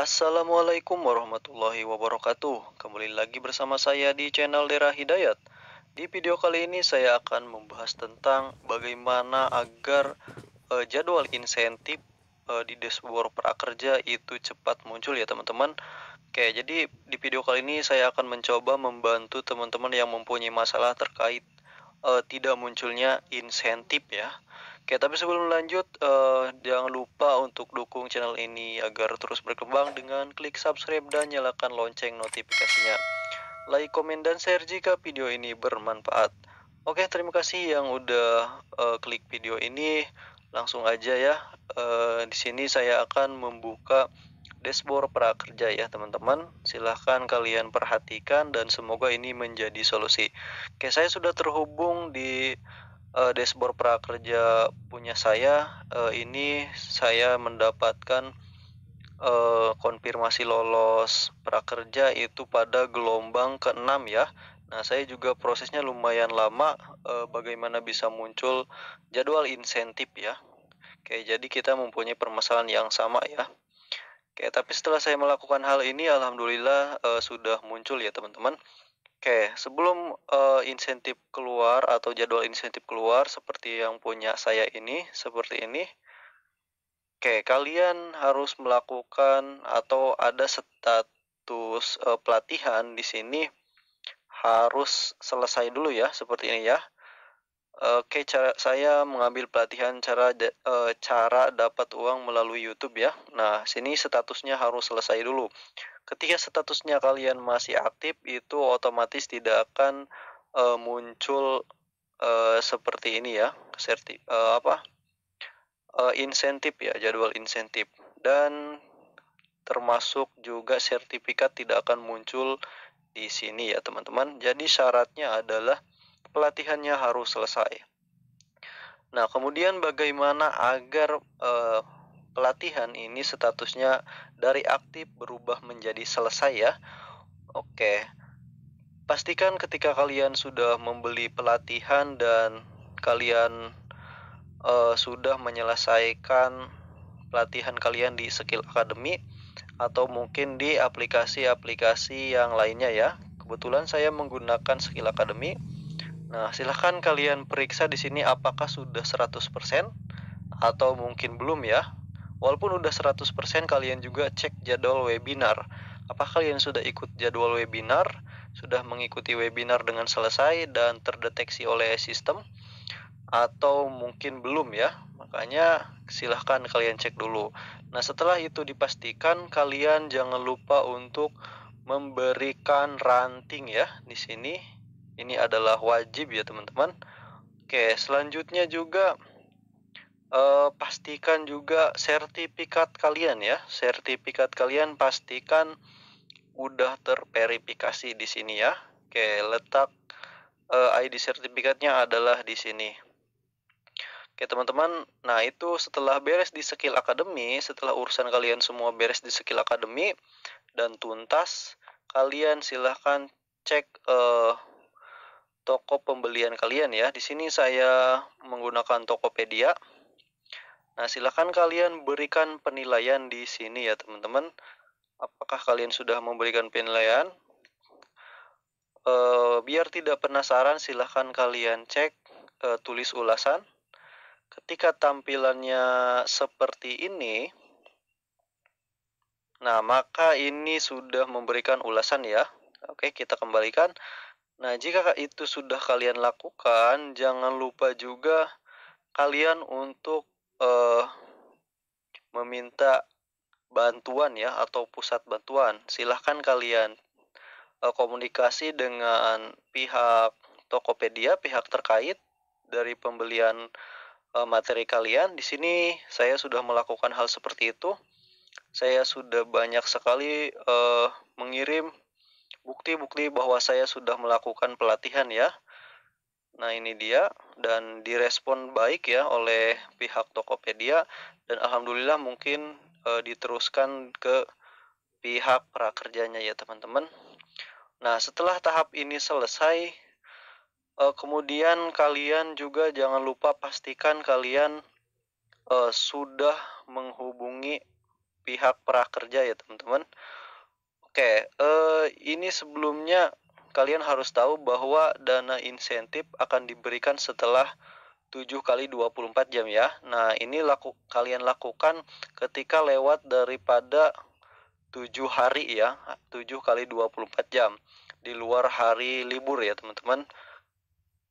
Assalamualaikum warahmatullahi wabarakatuh. Kembali lagi bersama saya di channel Dera Hidayat. Di video kali ini saya akan membahas tentang bagaimana agar uh, jadwal insentif uh, di dashboard prakerja itu cepat muncul ya teman-teman. Oke, jadi di video kali ini saya akan mencoba membantu teman-teman yang mempunyai masalah terkait uh, tidak munculnya insentif ya. Oke, tapi sebelum lanjut, uh, jangan lupa untuk dukung channel ini agar terus berkembang dengan klik subscribe dan nyalakan lonceng notifikasinya. Like, komen, dan share jika video ini bermanfaat. Oke, terima kasih yang udah uh, klik video ini. Langsung aja ya, uh, di sini saya akan membuka dashboard prakerja ya teman-teman. Silahkan kalian perhatikan dan semoga ini menjadi solusi. Oke, saya sudah terhubung di uh, dashboard prakerja punya saya uh, ini saya mendapatkan uh, konfirmasi lolos prakerja itu pada gelombang ke-6 ya. Nah, saya juga prosesnya lumayan lama uh, bagaimana bisa muncul jadwal insentif ya. Oke, jadi kita mempunyai permasalahan yang sama ya. Oke, tapi setelah saya melakukan hal ini alhamdulillah uh, sudah muncul ya, teman-teman. Oke, sebelum uh, insentif keluar atau jadwal insentif keluar seperti yang punya saya ini, seperti ini. Oke, kalian harus melakukan atau ada status uh, pelatihan di sini harus selesai dulu ya, seperti ini ya. Oke, cara saya mengambil pelatihan cara uh, cara dapat uang melalui YouTube ya. Nah, sini statusnya harus selesai dulu ketika statusnya kalian masih aktif itu otomatis tidak akan uh, muncul uh, seperti ini ya serti uh, apa uh, insentif ya jadwal insentif dan termasuk juga sertifikat tidak akan muncul di sini ya teman-teman jadi syaratnya adalah pelatihannya harus selesai nah kemudian bagaimana agar uh, pelatihan ini statusnya dari aktif berubah menjadi selesai ya. Oke. Pastikan ketika kalian sudah membeli pelatihan dan kalian uh, sudah menyelesaikan pelatihan kalian di Skill Academy atau mungkin di aplikasi-aplikasi yang lainnya ya. Kebetulan saya menggunakan Skill Academy. Nah, silahkan kalian periksa di sini apakah sudah 100% atau mungkin belum ya. Walaupun udah 100% kalian juga cek jadwal webinar. Apa kalian sudah ikut jadwal webinar? Sudah mengikuti webinar dengan selesai dan terdeteksi oleh sistem? Atau mungkin belum ya? Makanya silahkan kalian cek dulu. Nah setelah itu dipastikan kalian jangan lupa untuk memberikan ranting ya di sini. Ini adalah wajib ya teman-teman. Oke selanjutnya juga uh, pastikan juga sertifikat kalian ya. Sertifikat kalian pastikan udah terverifikasi di sini ya. Oke, letak uh, eh, ID sertifikatnya adalah di sini. Oke, teman-teman. Nah, itu setelah beres di skill akademi, setelah urusan kalian semua beres di skill akademi dan tuntas, kalian silahkan cek uh, toko pembelian kalian ya. Di sini saya menggunakan Tokopedia. Nah, silakan kalian berikan penilaian di sini ya, teman-teman. Apakah kalian sudah memberikan penilaian? E, biar tidak penasaran, silahkan kalian cek e, tulis ulasan. Ketika tampilannya seperti ini, nah maka ini sudah memberikan ulasan ya. Oke, kita kembalikan. Nah, jika itu sudah kalian lakukan, jangan lupa juga kalian untuk uh, meminta bantuan ya atau pusat bantuan, silahkan kalian uh, komunikasi dengan pihak Tokopedia, pihak terkait dari pembelian uh, materi kalian. Di sini saya sudah melakukan hal seperti itu. Saya sudah banyak sekali uh, mengirim bukti-bukti bahwa saya sudah melakukan pelatihan ya. Nah ini dia dan direspon baik ya oleh pihak Tokopedia dan alhamdulillah mungkin e, diteruskan ke pihak prakerjanya ya teman-teman. Nah setelah tahap ini selesai e, kemudian kalian juga jangan lupa pastikan kalian e, sudah menghubungi pihak prakerja ya teman-teman. Oke, okay, ini sebelumnya kalian harus tahu bahwa dana insentif akan diberikan setelah 7 kali 24 jam ya. Nah, ini laku, kalian lakukan ketika lewat daripada 7 hari ya, 7 kali 24 jam di luar hari libur ya, teman-teman.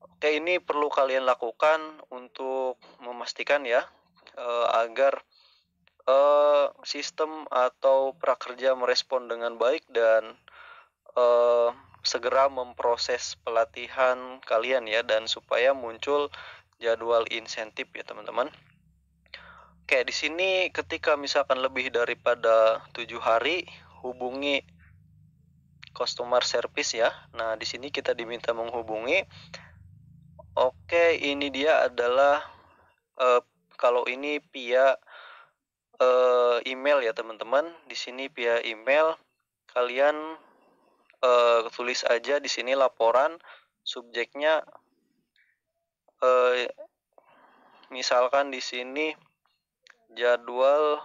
Oke, ini perlu kalian lakukan untuk memastikan ya eh, agar eh, sistem atau prakerja merespon dengan baik dan eh, segera memproses pelatihan kalian ya dan supaya muncul jadwal insentif ya teman-teman. Oke, di sini ketika misalkan lebih daripada tujuh hari hubungi customer service ya. Nah, di sini kita diminta menghubungi. Oke, ini dia adalah eh, kalau ini via eh, email ya teman-teman. Di sini via email kalian tulis aja di sini laporan subjeknya eh, misalkan di sini jadwal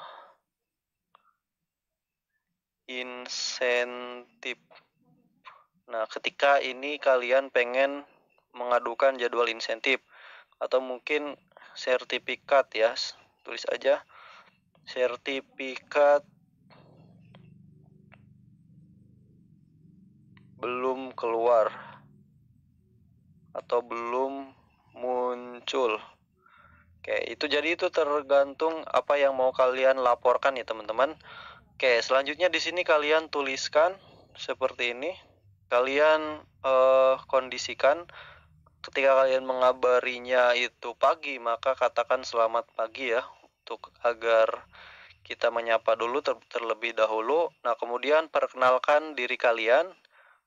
insentif. Nah, ketika ini kalian pengen mengadukan jadwal insentif atau mungkin sertifikat ya, tulis aja sertifikat belum keluar atau belum muncul. Oke, itu jadi itu tergantung apa yang mau kalian laporkan ya teman-teman. Oke, selanjutnya di sini kalian tuliskan seperti ini. Kalian eh, kondisikan ketika kalian mengabarinya itu pagi, maka katakan selamat pagi ya untuk agar kita menyapa dulu ter terlebih dahulu. Nah, kemudian perkenalkan diri kalian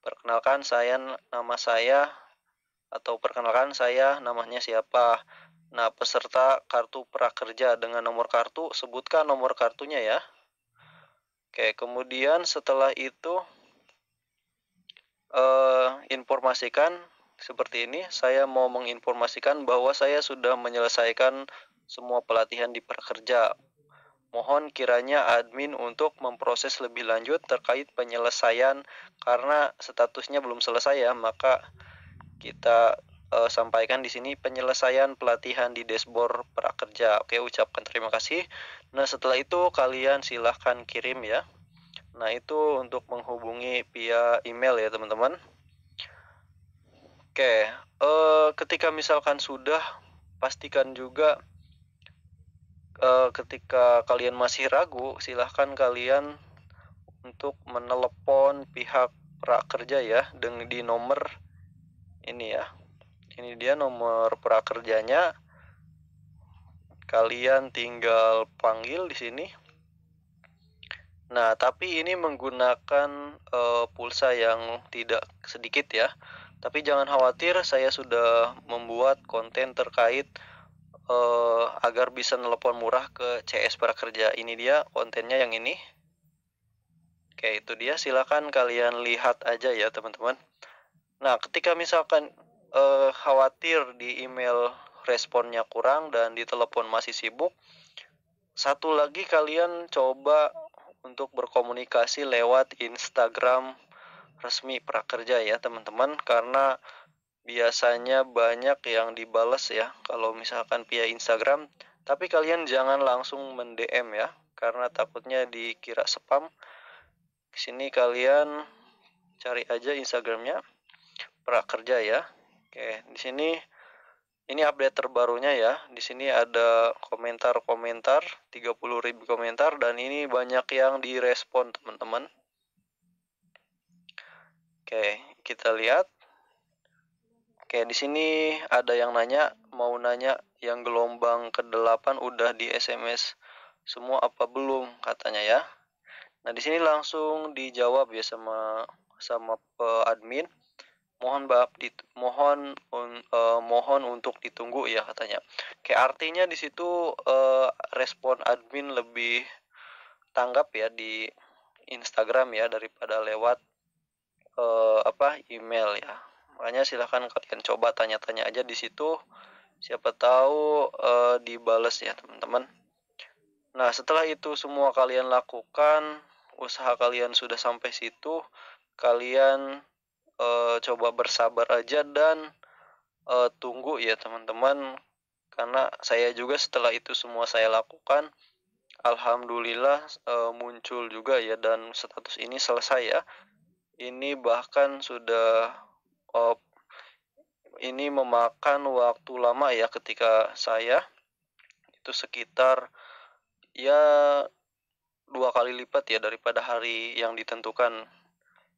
Perkenalkan saya nama saya atau perkenalkan saya namanya siapa. Nah, peserta kartu prakerja dengan nomor kartu sebutkan nomor kartunya ya. Oke, kemudian setelah itu eh, informasikan seperti ini, saya mau menginformasikan bahwa saya sudah menyelesaikan semua pelatihan di prakerja. Mohon kiranya admin untuk memproses lebih lanjut terkait penyelesaian karena statusnya belum selesai ya, maka kita uh, sampaikan di sini penyelesaian pelatihan di dashboard prakerja. Oke, ucapkan terima kasih. Nah, setelah itu kalian silahkan kirim ya. Nah, itu untuk menghubungi via email ya, teman-teman. Oke, uh, ketika misalkan sudah pastikan juga Eh, ketika kalian masih ragu, silahkan kalian untuk menelepon pihak prakerja ya dengan di nomor ini ya. Ini dia nomor prakerjanya. Kalian tinggal panggil di sini. Nah, tapi ini menggunakan uh, pulsa yang tidak sedikit ya. Tapi jangan khawatir, saya sudah membuat konten terkait uh, agar bisa nelpon murah ke CS Prakerja. Ini dia kontennya yang ini. Oke, itu dia silakan kalian lihat aja ya, teman-teman. Nah, ketika misalkan uh, khawatir di email responnya kurang dan di telepon masih sibuk, satu lagi kalian coba untuk berkomunikasi lewat Instagram resmi Prakerja ya, teman-teman, karena biasanya banyak yang dibalas ya kalau misalkan via Instagram tapi kalian jangan langsung mendm ya karena takutnya dikira spam sini kalian cari aja Instagramnya prakerja ya oke di sini ini update terbarunya ya di sini ada komentar-komentar 30 ribu komentar dan ini banyak yang direspon teman-teman oke kita lihat Oke, di sini ada yang nanya, mau nanya yang gelombang ke-8 udah di SMS semua apa belum katanya ya. Nah, di sini langsung dijawab ya sama sama admin. Mohon bab dit, mohon un, uh, mohon untuk ditunggu ya katanya. Oke, artinya di situ uh, respon admin lebih tanggap ya di Instagram ya daripada lewat uh, apa email ya makanya silahkan kalian coba tanya-tanya aja di situ siapa tahu uh, dibales ya teman-teman nah setelah itu semua kalian lakukan usaha kalian sudah sampai situ kalian uh, coba bersabar aja dan uh, tunggu ya teman-teman karena saya juga setelah itu semua saya lakukan alhamdulillah muncul juga ya dan status ini selesai ya ini bahkan sudah uh, ini memakan waktu lama ya ketika saya itu sekitar ya dua kali lipat ya daripada hari yang ditentukan.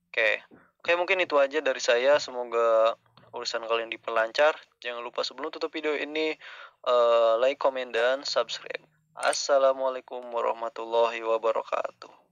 Oke, oke mungkin itu aja dari saya. Semoga urusan kalian diperlancar. Jangan lupa sebelum tutup video ini uh, like, comment, dan subscribe. Assalamualaikum warahmatullahi wabarakatuh.